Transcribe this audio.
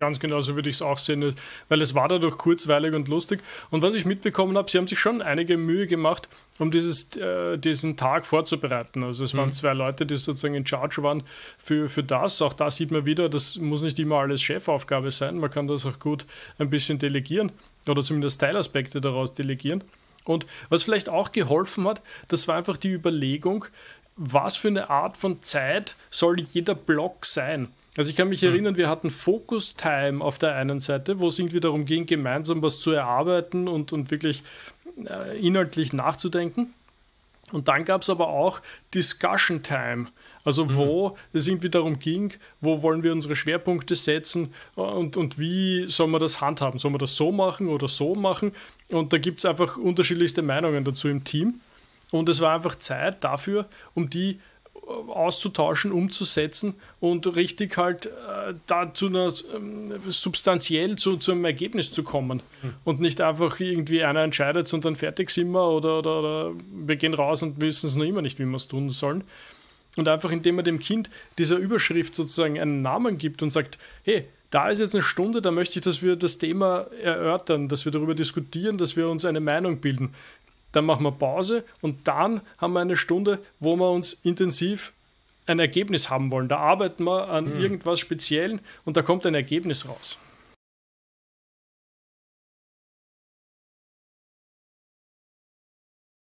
Ganz genau so würde ich es auch sehen, weil es war dadurch kurzweilig und lustig. Und was ich mitbekommen habe, sie haben sich schon einige Mühe gemacht, um dieses, äh, diesen Tag vorzubereiten. Also es mhm. waren zwei Leute, die sozusagen in Charge waren für, für das. Auch da sieht man wieder, das muss nicht immer alles Chefaufgabe sein. Man kann das auch gut ein bisschen delegieren oder zumindest Teilaspekte daraus delegieren. Und was vielleicht auch geholfen hat, das war einfach die Überlegung, was für eine Art von Zeit soll jeder Block sein? Also ich kann mich hm. erinnern, wir hatten Focus Time auf der einen Seite, wo es irgendwie darum ging, gemeinsam was zu erarbeiten und, und wirklich äh, inhaltlich nachzudenken. Und dann gab es aber auch Discussion Time. Also mhm. wo es irgendwie darum ging, wo wollen wir unsere Schwerpunkte setzen und, und wie soll man das handhaben? Soll man das so machen oder so machen? Und da gibt es einfach unterschiedlichste Meinungen dazu im Team. Und es war einfach Zeit dafür, um die auszutauschen, umzusetzen und richtig halt äh, da zu einer, äh, substanziell zu, zu Ergebnis zu kommen. Mhm. Und nicht einfach irgendwie einer entscheidet und dann fertig sind wir oder, oder, oder wir gehen raus und wissen es noch immer nicht, wie wir es tun sollen. Und einfach indem man dem Kind dieser Überschrift sozusagen einen Namen gibt und sagt, hey, da ist jetzt eine Stunde, da möchte ich, dass wir das Thema erörtern, dass wir darüber diskutieren, dass wir uns eine Meinung bilden dann machen wir Pause und dann haben wir eine Stunde, wo wir uns intensiv ein Ergebnis haben wollen. Da arbeiten wir an mhm. irgendwas Speziellen und da kommt ein Ergebnis raus.